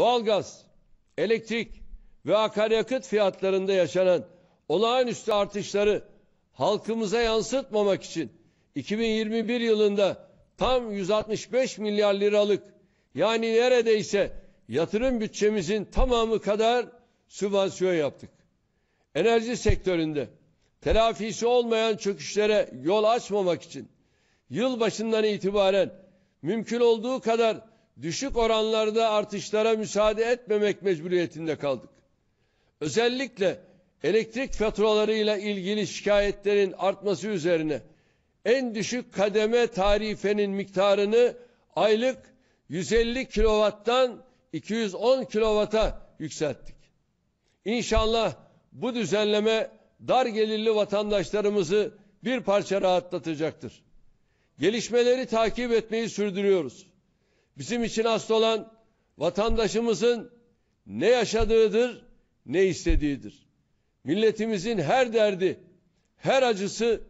Doğalgaz, elektrik ve akaryakıt fiyatlarında yaşanan olağanüstü artışları halkımıza yansıtmamak için 2021 yılında tam 165 milyar liralık yani neredeyse yatırım bütçemizin tamamı kadar sübvansiyon yaptık. Enerji sektöründe telafisi olmayan çöküşlere yol açmamak için yıl başından itibaren mümkün olduğu kadar düşük oranlarda artışlara müsaade etmemek mecburiyetinde kaldık. Özellikle elektrik faturalarıyla ilgili şikayetlerin artması üzerine en düşük kademe tarifenin miktarını aylık 150 kilovattan 210 kilovata yükselttik. İnşallah bu düzenleme dar gelirli vatandaşlarımızı bir parça rahatlatacaktır. Gelişmeleri takip etmeyi sürdürüyoruz. Bizim için asıl olan vatandaşımızın ne yaşadığıdır, ne istediğidir. Milletimizin her derdi, her acısı,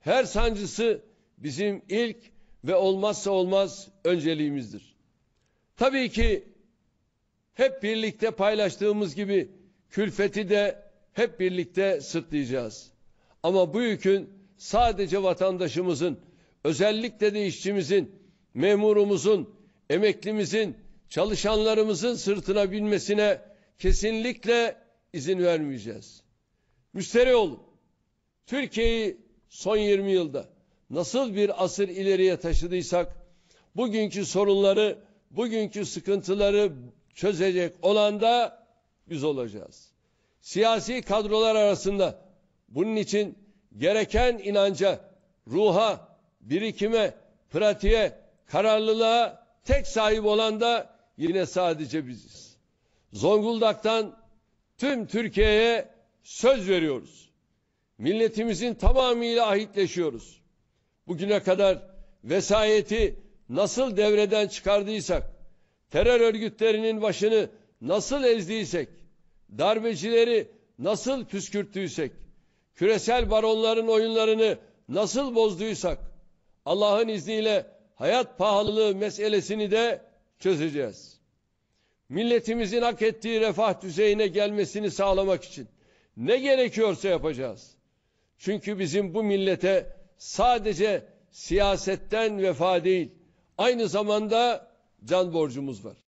her sancısı bizim ilk ve olmazsa olmaz önceliğimizdir. Tabii ki hep birlikte paylaştığımız gibi külfeti de hep birlikte sırtlayacağız. Ama bu yükün sadece vatandaşımızın, özellikle de işçimizin, memurumuzun, emeklimizin, çalışanlarımızın sırtına binmesine kesinlikle izin vermeyeceğiz. Müşteri olun. Türkiye'yi son 20 yılda nasıl bir asır ileriye taşıdıysak bugünkü sorunları, bugünkü sıkıntıları çözecek olan da biz olacağız. Siyasi kadrolar arasında bunun için gereken inanca, ruha, birikime, pratiğe, kararlılığa tek sahip olan da yine sadece biziz. Zonguldak'tan tüm Türkiye'ye söz veriyoruz. Milletimizin tamamıyla ahitleşiyoruz. Bugüne kadar vesayeti nasıl devreden çıkardıysak, terör örgütlerinin başını nasıl ezdiysek, darbecileri nasıl püskürttüysek, küresel baronların oyunlarını nasıl bozduysak, Allah'ın izniyle hayat pahalılığı meselesini de çözeceğiz. Milletimizin hak ettiği refah düzeyine gelmesini sağlamak için ne gerekiyorsa yapacağız. Çünkü bizim bu millete sadece siyasetten vefa değil, aynı zamanda can borcumuz var.